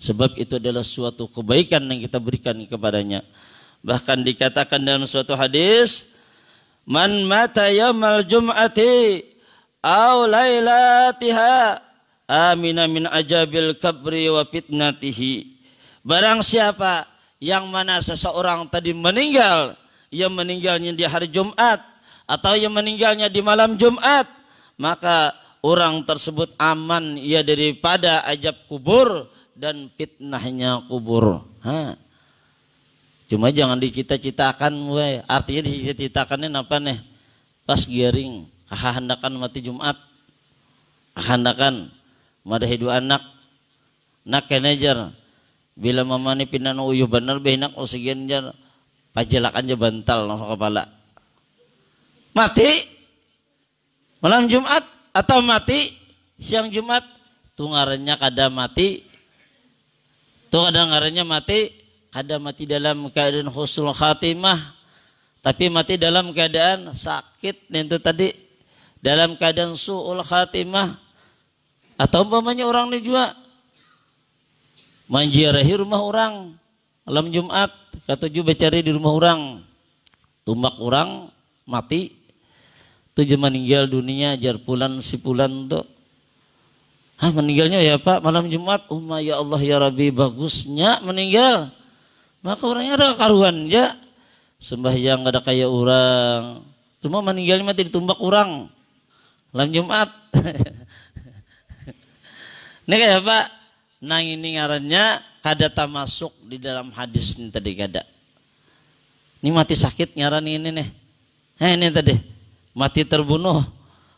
Sebab itu adalah suatu kebaikan yang kita berikan kepadanya. Bahkan dikatakan dalam suatu hadis, "Man mata yaumal jum'ati aw lailatiha amina min ajabil kabri wa fitnatihi." Barang siapa yang mana seseorang tadi meninggal, ia meninggalnya di hari Jumat atau ia meninggalnya di malam Jumat, maka orang tersebut aman ia daripada ajab kubur dan fitnahnya kubur. Ha. Cuma jangan dicita-citakan we. Artinya dicita-citakannya apa nih? Pas giring, hendakan mati Jumat. Hahandakan madah hidup anak. Nak kenejar. Bila mamani pinan uyuh bener behinak usigian jar. Pajelakan je bantal langsung kepala. Mati malam Jumat atau mati siang Jumat tungarannya kada mati Tuh kadang ngarannya mati, kadang mati dalam keadaan husnul khatimah, tapi mati dalam keadaan sakit itu tadi, dalam keadaan su'ul khatimah, atau umpamanya orang ini juga manjiarahi rumah orang, malam Jumat, katuju becari di rumah orang, tumbak orang, mati, tujuh meninggal dunia, jar pulan, si pulan tuh, Ah meninggalnya ya Pak malam Jumat. Umma ya Allah ya Rabbi bagusnya meninggal. Maka orangnya ada karuan ya. Sembahyang gak ada kayak orang. Cuma meninggalnya mati ditumbak orang. Malam Jumat. ini kayak Pak. nang ini ngarannya kada tak masuk di dalam hadis ini tadi kada. Ini mati sakit ngaran ini nih. Eh ini tadi mati terbunuh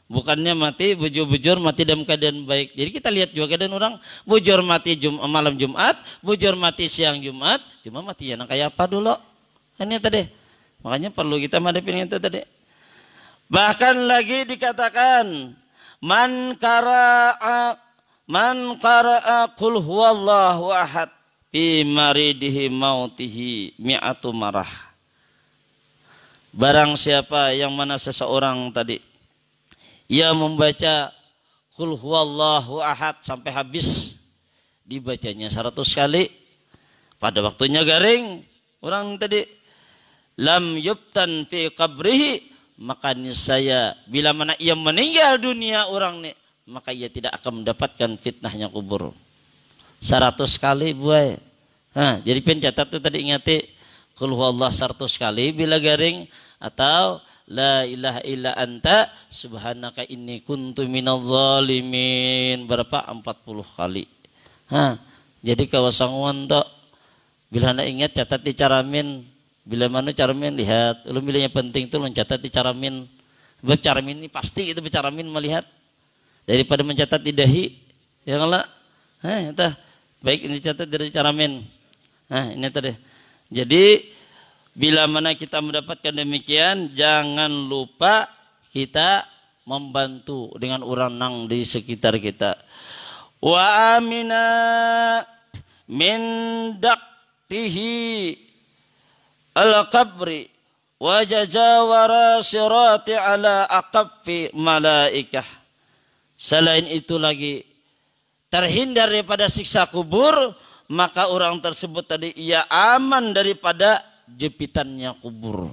Bukannya mati bujur-bujur mati dalam keadaan baik. Jadi kita lihat juga keadaan orang bujur mati jum, malam Jumat, bujur mati siang Jumat, cuma mati yang nah kayak apa dulu? Ini tadi. Makanya perlu kita madepin itu tadi. Bahkan lagi dikatakan man qara'a man qara'a qul huwallahu ahad fi maridihi mautihi mi'atu marah. Barang siapa yang mana seseorang tadi ia membaca kul huwallahu ahad sampai habis dibacanya 100 kali pada waktunya garing orang tadi lam yubtan fi kabrihi maka saya bila mana ia meninggal dunia orang nih maka ia tidak akan mendapatkan fitnahnya kubur 100 kali buai nah, jadi pencatat tuh tadi ingati kul huwallah 100 kali bila garing atau La ilaha illa anta subhanaka inni kuntu minal zalimin. Berapa? 40 kali. Hah. Jadi kawasanguan tok. Bila anda ingat catat di caramin. Bila mana caramin lihat. Lu milihnya penting tuh lu catat di caramin. Sebab caramin ini pasti itu caramin melihat. Daripada mencatat di dahi. Ya Allah. Kan, Hah, entah. Baik ini catat dari caramin. Nah, ini tadi. Jadi Bila mana kita mendapatkan demikian, jangan lupa kita membantu dengan orang nang di sekitar kita. Wa amina min daktihi al-qabri wa jajawara sirati ala aqaffi malaikah. Selain itu lagi terhindar daripada siksa kubur, maka orang tersebut tadi ia aman daripada jepitannya kubur.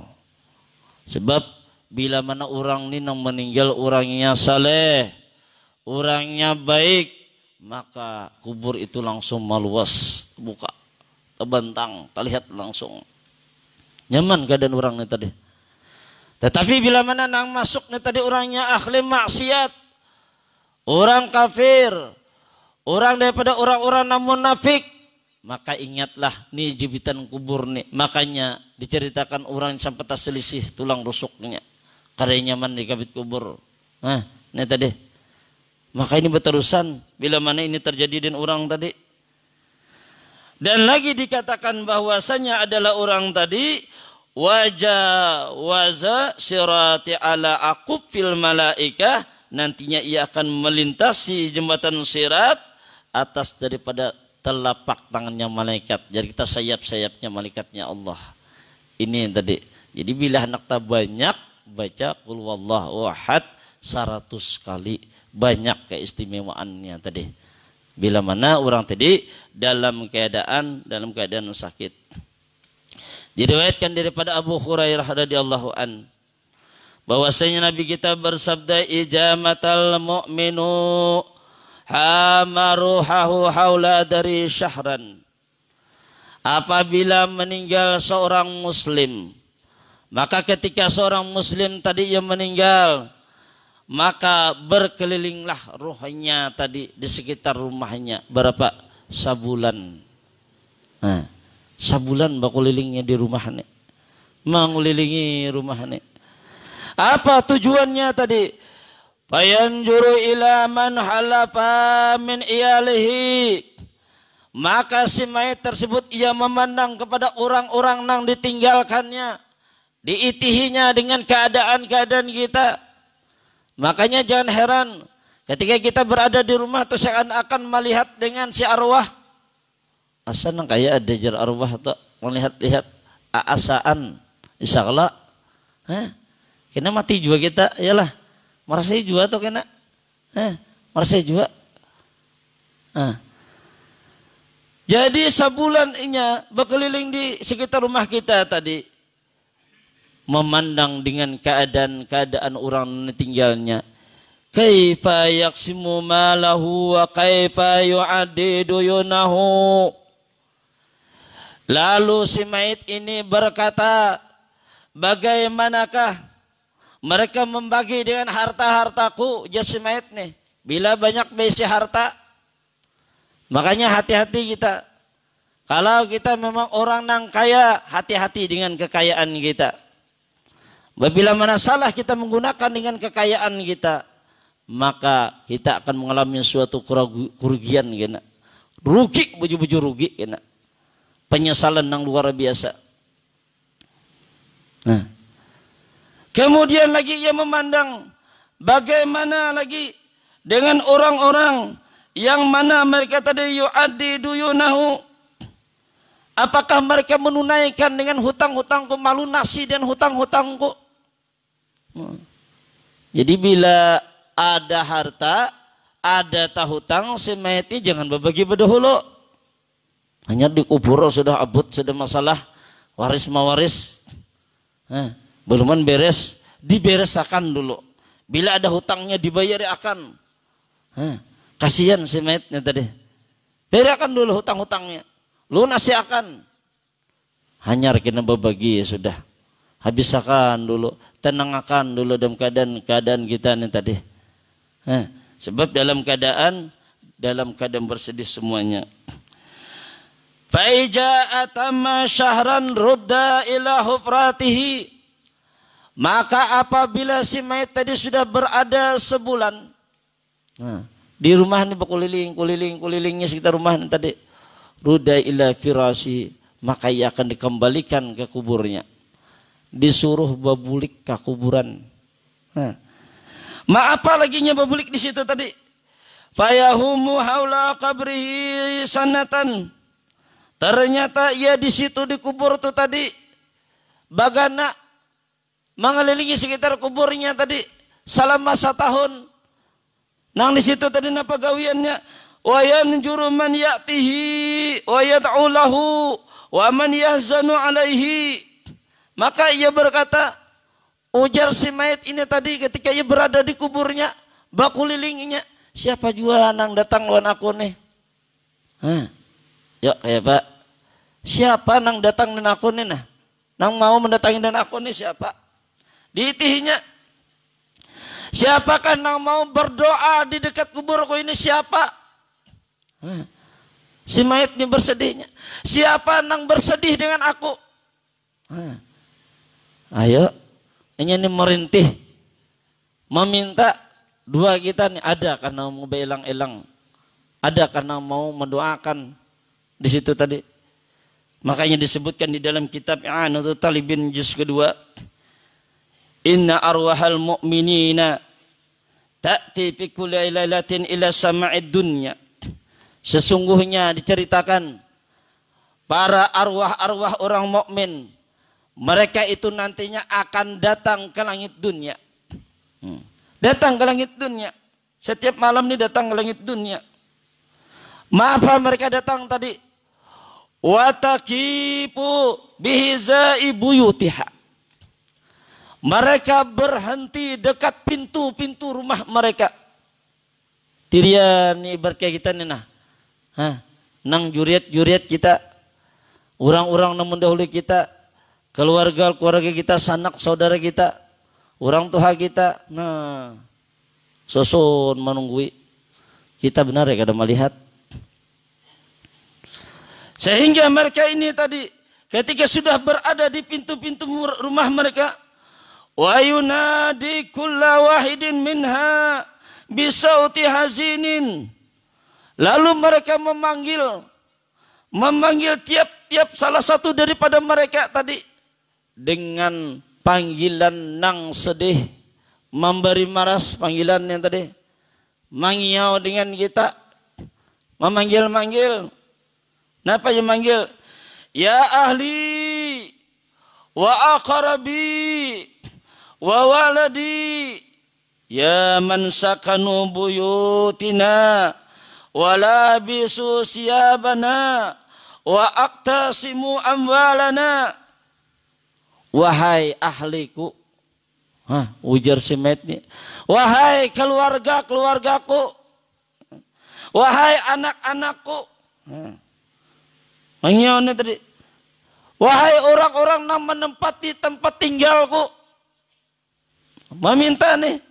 Sebab bila mana orang ini yang meninggal orangnya saleh, orangnya baik, maka kubur itu langsung meluas, buka, terbentang, terlihat langsung. Nyaman keadaan orang ini tadi. Tetapi bila mana nang masuknya tadi orangnya ahli maksiat, orang kafir, orang daripada orang-orang namun nafik maka ingatlah nih jibitan kubur nih makanya diceritakan orang sampai tak selisih tulang rusuknya karena nyaman di kabit kubur nah ini tadi maka ini berterusan bila mana ini terjadi dengan orang tadi dan lagi dikatakan bahwasanya adalah orang tadi wajah waza sirati ala aku fil malaika nantinya ia akan melintasi jembatan sirat atas daripada telapak tangannya malaikat jadi kita sayap-sayapnya malaikatnya Allah ini yang tadi jadi bila anak tak banyak baca kul wallahu ahad 100 kali banyak keistimewaannya tadi bila mana orang tadi dalam keadaan dalam keadaan sakit diriwayatkan daripada Abu Hurairah radhiyallahu an bahwasanya nabi kita bersabda ijamatal mu'minu hama ruhahu haula dari syahran apabila meninggal seorang muslim maka ketika seorang muslim tadi yang meninggal maka berkelilinglah ruhnya tadi di sekitar rumahnya berapa sabulan nah, sabulan bakulilingnya di rumahnya mengulilingi rumahnya apa tujuannya tadi fayanjuru ila man halafa min iyalihi maka si mayat tersebut ia memandang kepada orang-orang yang ditinggalkannya diitihinya dengan keadaan-keadaan kita makanya jangan heran ketika kita berada di rumah itu saya akan melihat dengan si arwah asana kayak ada jar arwah atau melihat-lihat asaan insyaallah eh, kena mati juga kita yalah Merasa jua atau kena? Eh, merasa jua. Nah. Jadi sebulan inya berkeliling di sekitar rumah kita tadi. Memandang dengan keadaan-keadaan orang tinggalnya. Kaifa yaqsimu malahu wa kaifa yu'addidu yunahu. Lalu si mayit ini berkata, bagaimanakah mereka membagi dengan harta-hartaku jasmait nih. Bila banyak besi harta, makanya hati-hati kita. Kalau kita memang orang yang kaya, hati-hati dengan kekayaan kita. Bila mana salah kita menggunakan dengan kekayaan kita, maka kita akan mengalami suatu kerugian kena. Rugi, buju-buju rugi kena. Penyesalan yang luar biasa. Nah, Kemudian lagi ia memandang bagaimana lagi dengan orang-orang yang mana mereka tadi yu'addi duyunahu apakah mereka menunaikan dengan hutang-hutangku malu nasi dan hutang-hutangku hmm. jadi bila ada harta ada tahutang hutang, mayatnya jangan berbagi berdahulu hanya dikubur sudah abut sudah masalah waris mawaris Beluman beres, diberesakan dulu. Bila ada hutangnya dibayar ya akan. kasihan si mayatnya tadi. Berakan dulu hutang-hutangnya. Lunasi ya akan. Hanya kena berbagi ya sudah. Habisakan dulu, tenangkan dulu dalam keadaan keadaan kita ini tadi. sebab dalam keadaan dalam keadaan bersedih semuanya. Faija atama syahran rudda ila hufratihi maka apabila si mayat tadi sudah berada sebulan nah, di rumah ini berkeliling, keliling, kelilingnya sekitar rumah ini tadi. Ruda ila firasi maka ia akan dikembalikan ke kuburnya. Disuruh babulik ke kuburan. Nah. Ma apa laginya babulik di situ tadi? Fayahumu haula qabrihi sanatan. Ternyata ia di situ dikubur tuh tadi bagana mengelilingi sekitar kuburnya tadi selama satu tahun. Nang di situ tadi napa gawiannya? Wayan yanjuru man ya'tihi wa yad'u lahu wa man yahzanu alaihi. Maka ia berkata, ujar si mayat ini tadi ketika ia berada di kuburnya, baku lilinginya, siapa jua nang datang lawan aku nih? Hah. Yuk kayak ya, Pak. Siapa nang datang dengan aku nih nah? Nang mau mendatangi dan aku nih siapa? Diitihinya. Siapakah yang mau berdoa di dekat kuburku ini siapa? Si mayatnya bersedihnya. Siapa yang bersedih dengan aku? Ayo, ini nih merintih. Meminta dua kita nih ada karena mau belang-elang. Ada karena mau mendoakan di situ tadi. Makanya disebutkan di dalam kitab anutul Talibin juz kedua. Inna arwahal mu'minina ta'ti fi kulli lailatin ila sama'id dunya. Sesungguhnya diceritakan para arwah-arwah orang mukmin mereka itu nantinya akan datang ke langit dunia. Hmm. Datang ke langit dunia. Setiap malam ini datang ke langit dunia. Maaf mereka datang tadi? Watakipu bihiza ibuyutiha. Mereka berhenti dekat pintu-pintu rumah mereka. Tirian ibarat kayak kita nih nah. Hah, nang juriat-juriat kita. Orang-orang namun dahulu kita. Keluarga keluarga kita, sanak saudara kita. Orang tua kita. Nah, susun menunggui. Kita benar ya kadang melihat. Sehingga mereka ini tadi ketika sudah berada di pintu-pintu rumah mereka wa yunadi kulla wahidin minha bisauti hazinin lalu mereka memanggil memanggil tiap-tiap salah satu daripada mereka tadi dengan panggilan nang sedih memberi maras panggilan yang tadi mangiau dengan kita memanggil-manggil kenapa yang manggil ya ahli wa aqrabi wa waladi ya man sakanu buyutina wa labisu siyabana wa aqtasimu amwalana wahai ahliku Hah, ujar si Metni. Wahai keluarga keluargaku, wahai anak-anakku, mengione tadi. Wahai orang-orang yang menempati tempat tinggalku, Meminta nih.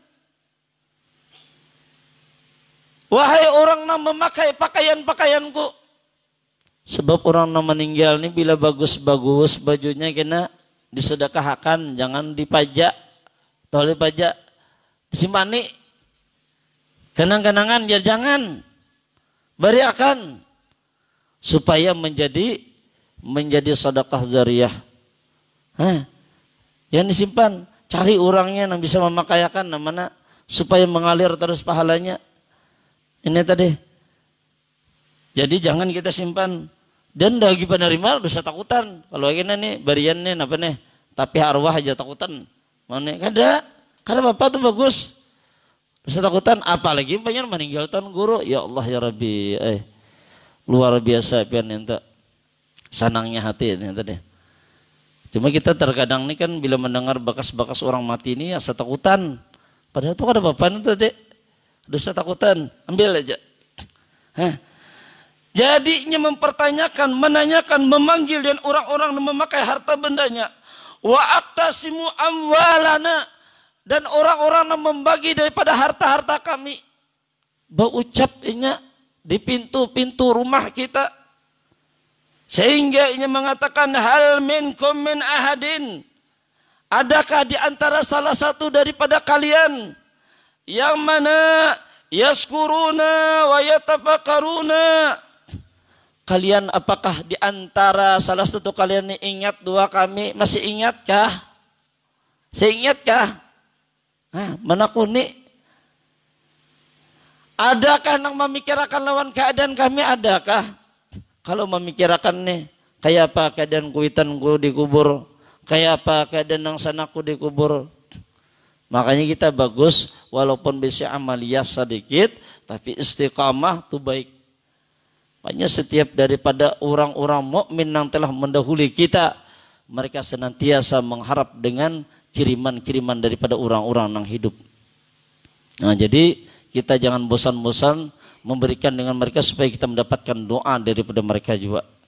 Wahai orang yang memakai pakaian-pakaianku. Sebab orang yang meninggal nih bila bagus-bagus bajunya kena disedekahkan, jangan dipajak. tolong pajak disimpan nih. Kenang-kenangan ya jangan. Beri supaya menjadi menjadi sedekah zariah. Hah? Jangan disimpan. Cari orangnya yang bisa memakayakan namanya supaya mengalir terus pahalanya. Ini tadi. Jadi jangan kita simpan. Dan bagi penerima bisa takutan. Kalau ini nih barian apa nih? Tapi arwah aja takutan. Mana kada? Karena bapak tuh bagus. Bisa takutan apalagi banyak meninggal tahun guru. Ya Allah ya Rabbi. Eh, luar biasa pian itu Sanangnya hati ini tadi. Cuma kita terkadang ini kan bila mendengar bekas-bekas orang mati ini ya setakutan. Padahal itu kan ada bapaknya itu dek. Dosa takutan, ambil aja. Hah. Jadinya mempertanyakan, menanyakan, memanggil dan orang-orang memakai harta bendanya. Wa aktasimu amwalana. Dan orang-orang yang membagi daripada harta-harta kami. Berucapnya di pintu-pintu rumah kita. Sehingga ia mengatakan hal kum min ahadin. Adakah di antara salah satu daripada kalian yang mana yaskuruna wa yatafakaruna kalian apakah di antara salah satu kalian ini ingat dua kami masih ingatkah seingatkah nah, menakuni adakah yang memikirkan lawan keadaan kami adakah kalau memikirkan nih, kayak apa keadaan kuitan kuitanku dikubur, kayak apa keadaan yang sanaku dikubur. Makanya kita bagus, walaupun bisa amalia sedikit, tapi istiqamah itu baik. Makanya setiap daripada orang-orang mukmin yang telah mendahului kita, mereka senantiasa mengharap dengan kiriman-kiriman daripada orang-orang yang hidup. Nah, jadi kita jangan bosan-bosan memberikan dengan mereka supaya kita mendapatkan doa daripada mereka juga.